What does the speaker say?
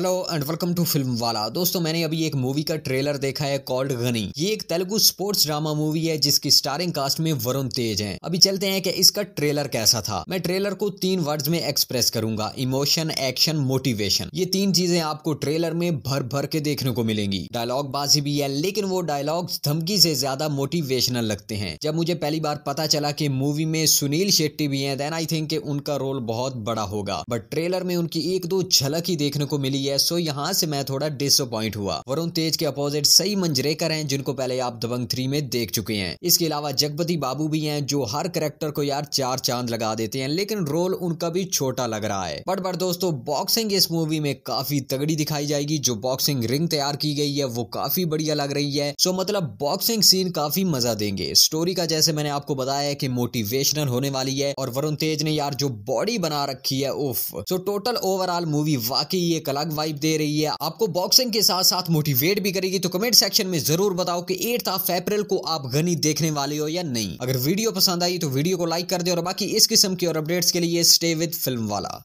hello and welcome to film वाला दोस्तों मैंने अभी एक मूवी का ट्रेलर देखा है कॉल्ड गनी ये एक तेलुगु स्पोर्ट्स ड्रामा मूवी है जिसकी स्टारिंग कास्ट में वरुण तेज हैं अभी चलते हैं कि इसका ट्रेलर कैसा था मैं ट्रेलर को तीन वर्ड्स में एक्सप्रेस करूंगा इमोशन एक्शन मोटिवेशन ये तीन चीजें आपको ट्रेलर में भर भर के देखने को मिलेंगी डायलॉग बाजी भी है लेकिन वो डायलॉग धमकी से ज्यादा मोटिवेशनल लगते हैं जब मुझे पहली बार पता चला की मूवी में सुनील शेट्टी भी है देन आई थिंक उनका रोल बहुत बड़ा होगा बट ट्रेलर में उनकी एक दो झलक ही देखने को मिली है है सो यहाँ से मैं थोड़ा डिसअपॉइंट हुआ वरुण तेज के अपोजिट सही मंजरेकर हैं जिनको पहले आप दबंग थ्री में देख चुके हैं इसके अलावा जगपति बाबू भी हैं जो हर करेक्टर को यार चार चांद लगा देते हैं लेकिन रोल उनका भी छोटा लग रहा है बट बट दोस्तों बॉक्सिंग इस मूवी में काफी तगड़ी दिखाई जाएगी जो बॉक्सिंग रिंग तैयार की गई है वो काफी बढ़िया लग रही है सो मतलब बॉक्सिंग सीन काफी मजा देंगे स्टोरी का जैसे मैंने आपको बताया है कि मोटिवेशनल होने वाली है और वरुण तेज ने यार जो बॉडी बना रखी है उफ सो टोटल ओवरऑल मूवी वाकई एक अलग वाइब दे रही है आपको बॉक्सिंग के साथ साथ मोटिवेट भी करेगी तो कमेंट सेक्शन में जरूर बताओ कि एट ऑफ अप्रैल को आप गनी देखने वाले हो या नहीं अगर वीडियो पसंद आई तो वीडियो को लाइक कर दे और बाकी इस किस्म की और अपडेट्स के लिए स्टे विद फिल्म वाला